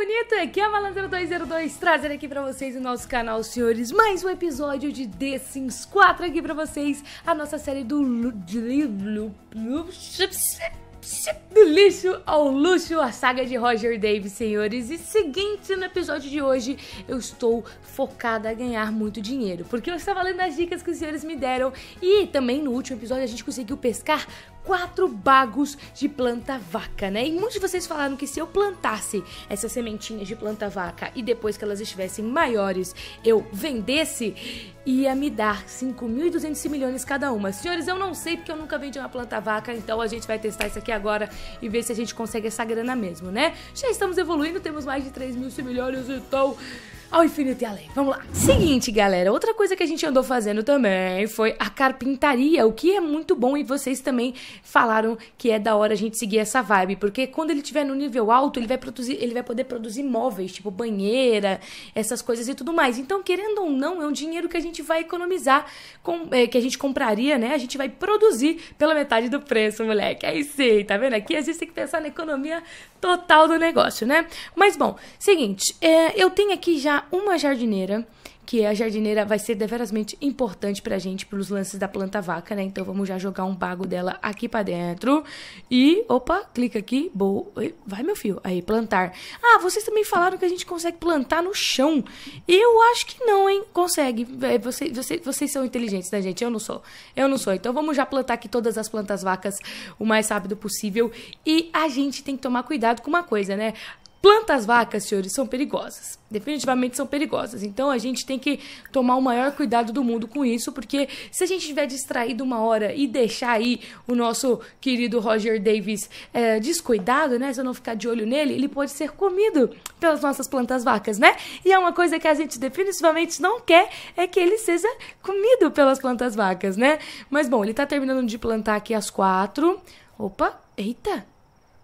bonita! Aqui é a Malandra202 trazendo aqui pra vocês o nosso canal, senhores, mais um episódio de The Sims 4 aqui pra vocês, a nossa série do... Do lixo ao luxo, a saga de Roger Davis, senhores. E seguinte, no episódio de hoje, eu estou focada a ganhar muito dinheiro, porque eu estava lendo as dicas que os senhores me deram e também no último episódio a gente conseguiu pescar quatro bagos de planta vaca, né? E muitos de vocês falaram que se eu plantasse essas sementinhas de planta vaca e depois que elas estivessem maiores, eu vendesse, ia me dar 5.200 milhões cada uma. Senhores, eu não sei porque eu nunca vendi uma planta vaca, então a gente vai testar isso aqui aqui agora e ver se a gente consegue essa grana mesmo, né? Já estamos evoluindo, temos mais de 3 mil similhões, então ao infinito e além. Vamos lá. Seguinte, galera, outra coisa que a gente andou fazendo também foi a carpintaria, o que é muito bom e vocês também falaram que é da hora a gente seguir essa vibe, porque quando ele tiver no nível alto, ele vai produzir, ele vai poder produzir móveis, tipo banheira, essas coisas e tudo mais. Então, querendo ou não, é um dinheiro que a gente vai economizar com, é, que a gente compraria, né? A gente vai produzir pela metade do preço, moleque. É aí sim, tá vendo? Aqui a gente tem que pensar na economia total do negócio, né? Mas bom, seguinte, é, eu tenho aqui já uma jardineira, que a jardineira vai ser deverasmente importante pra gente, pelos lances da planta vaca, né? Então vamos já jogar um bago dela aqui pra dentro. E, opa, clica aqui, boa. Vai, meu fio Aí, plantar. Ah, vocês também falaram que a gente consegue plantar no chão. Eu acho que não, hein? Consegue. É, você, você, vocês são inteligentes, né, gente? Eu não sou. Eu não sou. Então vamos já plantar aqui todas as plantas vacas o mais rápido possível. E a gente tem que tomar cuidado com uma coisa, né? Plantas vacas, senhores, são perigosas. Definitivamente são perigosas. Então a gente tem que tomar o maior cuidado do mundo com isso, porque se a gente tiver distraído uma hora e deixar aí o nosso querido Roger Davis é, descuidado, né? Se eu não ficar de olho nele, ele pode ser comido pelas nossas plantas vacas, né? E é uma coisa que a gente definitivamente não quer é que ele seja comido pelas plantas vacas, né? Mas bom, ele tá terminando de plantar aqui às quatro. Opa, eita!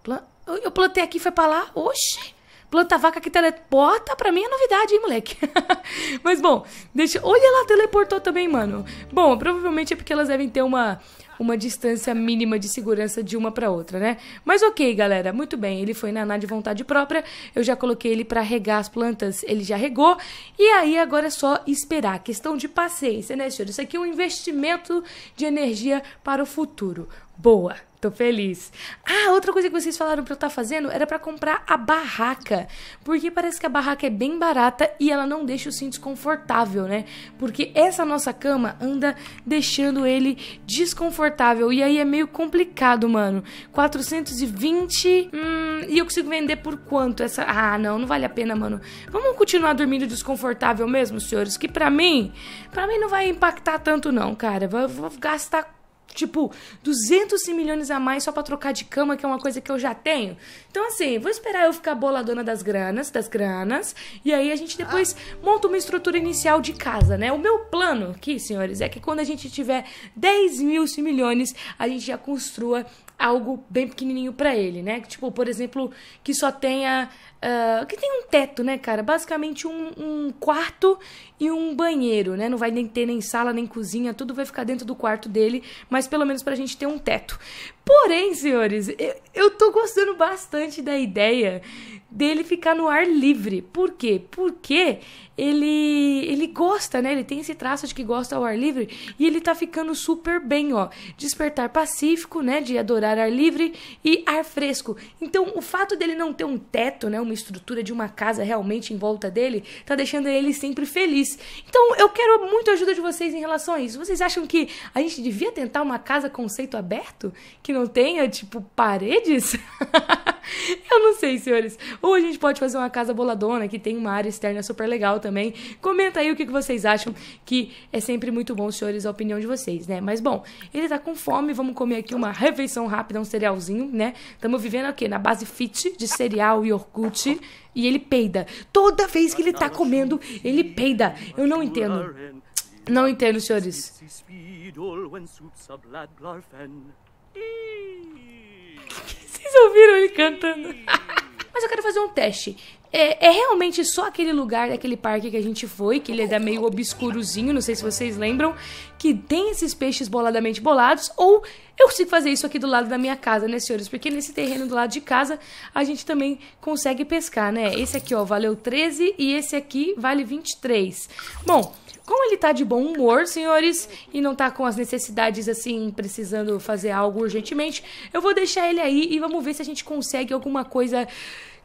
Plan eu, eu plantei aqui, foi pra lá. Oxi! Planta vaca que teleporta, pra mim é novidade, hein, moleque? Mas bom, deixa. Olha lá, teleportou também, mano. Bom, provavelmente é porque elas devem ter uma, uma distância mínima de segurança de uma para outra, né? Mas ok, galera, muito bem. Ele foi naná de vontade própria. Eu já coloquei ele para regar as plantas, ele já regou. E aí agora é só esperar. Questão de paciência, né, senhor? Isso aqui é um investimento de energia para o futuro. Boa! Tô feliz. Ah, outra coisa que vocês falaram pra eu estar tá fazendo era para comprar a barraca. Porque parece que a barraca é bem barata e ela não deixa o cinto desconfortável, né? Porque essa nossa cama anda deixando ele desconfortável. E aí é meio complicado, mano. 420. Hum, e eu consigo vender por quanto essa. Ah, não, não vale a pena, mano. Vamos continuar dormindo desconfortável mesmo, senhores? Que para mim, para mim não vai impactar tanto, não, cara. Vou, vou gastar tipo, 200 milhões a mais só pra trocar de cama, que é uma coisa que eu já tenho. Então, assim, vou esperar eu ficar boladona das granas, das granas, e aí a gente depois ah. monta uma estrutura inicial de casa, né? O meu plano aqui, senhores, é que quando a gente tiver 10 mil milhões, a gente já construa algo bem pequenininho para ele, né? Tipo, por exemplo, que só tenha Uh, que tem um teto, né, cara? Basicamente um, um, quarto e um banheiro, né? Não vai nem ter nem sala, nem cozinha, tudo vai ficar dentro do quarto dele, mas pelo menos pra gente ter um teto. Porém, senhores, eu, eu tô gostando bastante da ideia dele ficar no ar livre. Por quê? Porque ele, ele gosta, né? Ele tem esse traço de que gosta ao ar livre e ele tá ficando super bem, ó. Despertar pacífico, né? De adorar ar livre e ar fresco. Então, o fato dele não ter um teto, né? Uma estrutura de uma casa realmente em volta dele, tá deixando ele sempre feliz. Então eu quero muito a ajuda de vocês em relação a isso. Vocês acham que a gente devia tentar uma casa conceito aberto? Que não tenha, tipo, paredes? eu não sei, senhores. Ou a gente pode fazer uma casa boladona, que tem uma área externa super legal também. Comenta aí o que vocês acham, que é sempre muito bom, senhores, a opinião de vocês, né? Mas bom, ele tá com fome, vamos comer aqui uma refeição rápida, um cerealzinho, né? Tamo vivendo aqui na base fit de cereal e orkut e ele peida. Toda vez que ele tá comendo, ele peida. Eu não entendo. Não entendo, senhores. Vocês ouviram ele cantando? teste. É, é, realmente só aquele lugar daquele parque que a gente foi, que ele é meio obscurozinho, não sei se vocês lembram, que tem esses peixes boladamente bolados, ou eu consigo fazer isso aqui do lado da minha casa, né, senhores? Porque nesse terreno do lado de casa a gente também consegue pescar, né? Esse aqui, ó, valeu 13 e esse aqui vale 23. Bom, como ele tá de bom humor, senhores, e não tá com as necessidades, assim, precisando fazer algo urgentemente, eu vou deixar ele aí e vamos ver se a gente consegue alguma coisa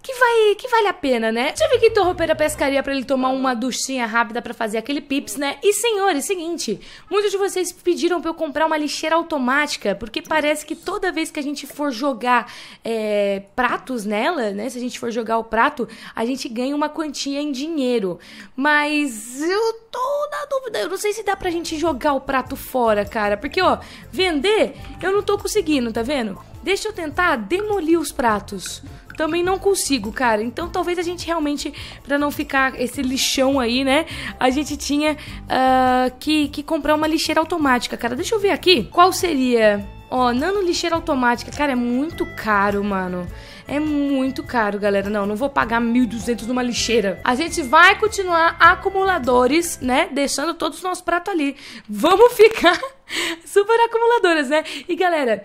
que vai que vale a pena, né? Tive que interromper a pescaria para ele tomar uma duchinha rápida para fazer aquele pips, né? E senhores, seguinte, muitos de vocês pediram para eu comprar uma lixeira automática, porque parece que toda vez que a gente for jogar é, pratos nela, né? Se a gente for jogar o prato, a gente ganha uma quantia em dinheiro. Mas eu tô na dúvida, eu não sei se dá pra gente jogar o prato fora, cara, porque ó, vender eu não tô conseguindo, tá vendo? Deixa eu tentar demolir os pratos também não consigo, cara. Então talvez a gente realmente, para não ficar esse lixão aí, né? A gente tinha uh, que, que comprar uma lixeira automática, cara. Deixa eu ver aqui qual seria. Ó, oh, nano lixeira automática, cara, é muito caro, mano. É muito caro, galera. Não, não vou pagar 1.200 numa lixeira. A gente vai continuar acumuladores, né? Deixando todos os nossos pratos ali. Vamos ficar Super acumuladoras, né? E galera,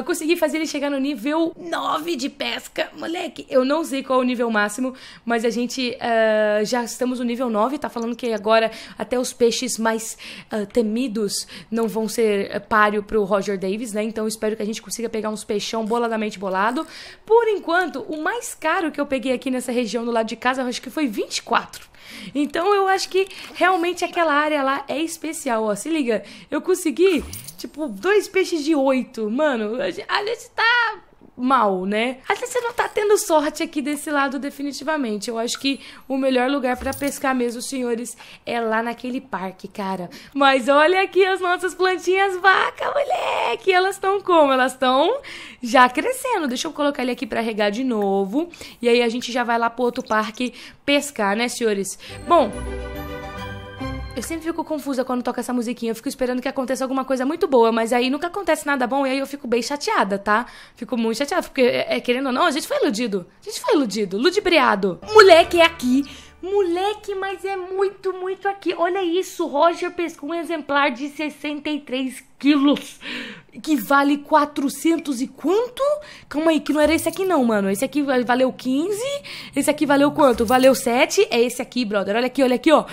uh, consegui fazer ele chegar no nível 9 de pesca. Moleque, eu não sei qual é o nível máximo, mas a gente uh, já estamos no nível 9. Tá falando que agora até os peixes mais uh, temidos não vão ser páreo pro Roger Davis, né? Então espero que a gente consiga pegar uns peixão boladamente bolado. Por enquanto, o mais caro que eu peguei aqui nessa região do lado de casa, eu acho que foi 24. Então eu acho que realmente aquela área lá é especial, ó. Se liga, eu consegui, tipo, dois peixes de oito. Mano, a gente tá mal, né? Até você não tá tendo sorte aqui desse lado definitivamente. Eu acho que o melhor lugar para pescar mesmo, senhores, é lá naquele parque, cara. Mas olha aqui as nossas plantinhas vaca, moleque! Elas estão como? Elas estão já crescendo. Deixa eu colocar ele aqui para regar de novo. E aí a gente já vai lá pro outro parque pescar, né, senhores? Bom, eu sempre fico confusa quando toca essa musiquinha. Eu fico esperando que aconteça alguma coisa muito boa, mas aí nunca acontece nada bom e aí eu fico bem chateada, tá? Fico muito chateada, porque, é, é, querendo ou não, a gente foi iludido. A gente foi iludido, ludibriado. Moleque é aqui Moleque, mas é muito, muito aqui. Olha isso, Roger pescou um exemplar de 63 quilos, que vale 400 e quanto? Calma aí, que não era esse aqui não, mano. Esse aqui valeu 15, esse aqui valeu quanto? Valeu 7, é esse aqui, brother. Olha aqui, olha aqui, ó.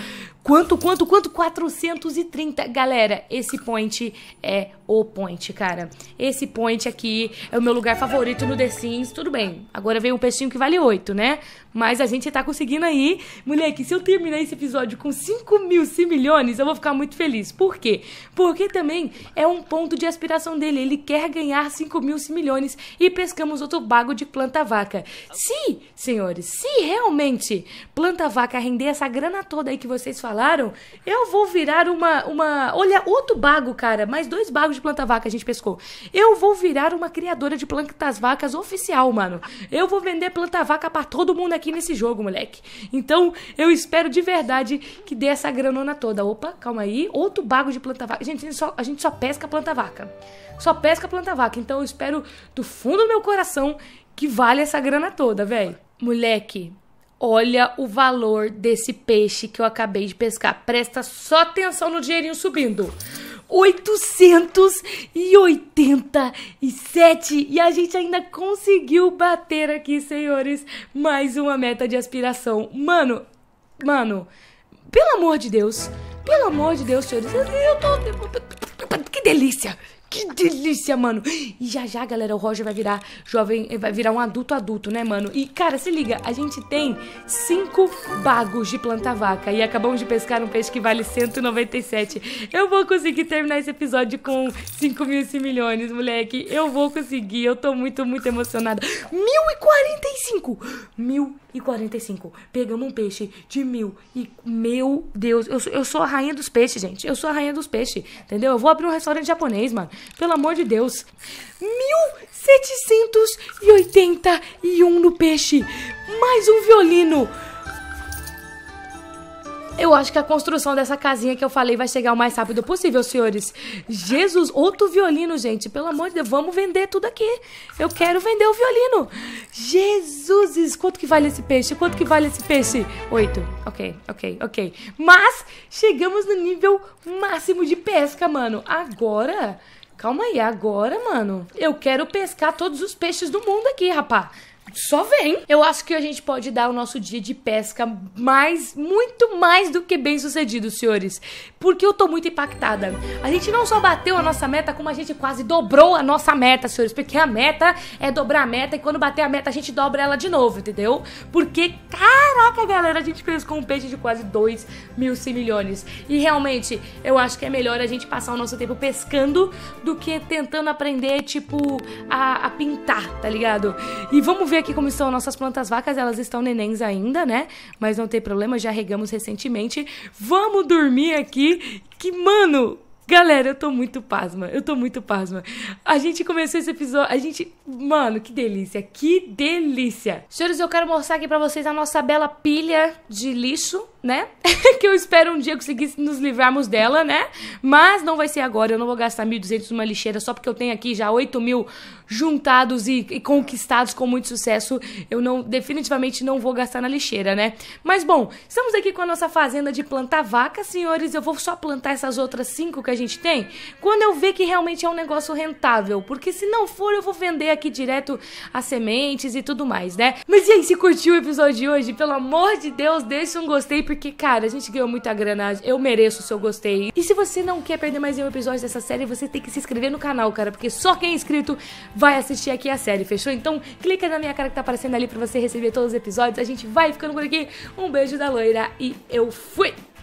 Quanto, quanto, quanto? 430. Galera, esse point é o point, cara. Esse point aqui é o meu lugar favorito no The Sims. Tudo bem. Agora veio um peixinho que vale 8, né? Mas a gente tá conseguindo aí. Moleque, se eu terminar esse episódio com 5 mil, similhões, milhões, eu vou ficar muito feliz. Por quê? Porque também é um ponto de aspiração dele. Ele quer ganhar 5 mil, similhões milhões e pescamos outro bago de planta vaca. Se, senhores, se realmente planta vaca render essa grana toda aí que vocês falaram, eu vou virar uma. uma olha, outro bago, cara. Mais dois bagos de planta-vaca a gente pescou. Eu vou virar uma criadora de plantas-vacas oficial, mano. Eu vou vender planta-vaca pra todo mundo aqui nesse jogo, moleque. Então, eu espero de verdade que dê essa granona toda. Opa, calma aí. Outro bago de planta-vaca. Gente, só, a gente só pesca planta-vaca. Só pesca planta-vaca. Então, eu espero do fundo do meu coração que vale essa grana toda, velho. Moleque, Olha o valor desse peixe que eu acabei de pescar. Presta só atenção no dinheirinho subindo. 887 e a gente ainda conseguiu bater aqui, senhores, mais uma meta de aspiração. Mano, mano, pelo amor de Deus, pelo amor de Deus, senhores, eu tô. Que delícia! Que delícia, mano. E já já, galera, o Roger vai virar jovem, vai virar um adulto adulto, né, mano? E, cara, se liga, a gente tem cinco bagos de planta vaca e acabamos de pescar um peixe que vale 197. Eu vou conseguir terminar esse episódio com 5 mil e milhões, moleque. Eu vou conseguir. Eu tô muito, muito emocionada. 1045! 1045! e 45. Pegamos um peixe de mil e. Meu Deus, eu, eu sou a rainha dos peixes, gente. Eu sou a rainha dos peixes, entendeu? Eu vou abrir um restaurante japonês, mano. Pelo amor de Deus. 1781 no peixe. Mais um violino. Eu acho que a construção dessa casinha que eu falei vai chegar o mais rápido possível, senhores. Jesus, outro violino, gente. Pelo amor de Deus, vamos vender tudo aqui. Eu quero vender o violino. Jesus, quanto que vale esse peixe? Quanto que vale esse peixe? Oito. Ok, ok, ok. Mas chegamos no nível máximo de pesca, mano. Agora... Calma aí, agora, mano. Eu quero pescar todos os peixes do mundo aqui, rapá só vem. Eu acho que a gente pode dar o nosso dia de pesca mais, muito mais do que bem sucedido, senhores. Porque eu tô muito impactada. A gente não só bateu a nossa meta, como a gente quase dobrou a nossa meta, senhores. Porque a meta é dobrar a meta e quando bater a meta a gente dobra ela de novo, entendeu? Porque, caraca, galera, a gente pescou um peixe de quase 2 mil milhões. E realmente, eu acho que é melhor a gente passar o nosso tempo pescando do que tentando aprender, tipo, a, a pintar, tá ligado? E vamos ver ver aqui como estão nossas plantas vacas, elas estão nenéns ainda, né? Mas não tem problema, já regamos recentemente. Vamos dormir aqui, que mano, Galera, eu tô muito pasma, eu tô muito pasma. A gente começou esse episódio, a gente... Mano, que delícia, que delícia. Senhores, eu quero mostrar aqui pra vocês a nossa bela pilha de lixo né? que eu espero um dia conseguir nos livrarmos dela, né? Mas não vai ser agora, eu não vou gastar 1.200 numa lixeira só porque eu tenho aqui já 8 mil juntados e, e conquistados com muito sucesso. Eu não, definitivamente não vou gastar na lixeira, né? Mas bom, estamos aqui com a nossa fazenda de plantar vaca, senhores. Eu vou só plantar essas outras 5 que a gente tem quando eu ver que realmente é um negócio rentável, porque se não for, eu vou vender aqui direto as sementes e tudo mais, né? Mas e aí, se curtiu o episódio de hoje? Pelo amor de Deus, deixa um gostei, porque porque, cara, a gente ganhou muita grana, eu mereço o seu gostei. E se você não quer perder mais nenhum episódio dessa série, você tem que se inscrever no canal, cara, porque só quem é inscrito vai assistir aqui a série, fechou? Então, clica na minha cara que tá aparecendo ali pra você receber todos os episódios. A gente vai ficando por aqui. Um beijo da loira e eu fui!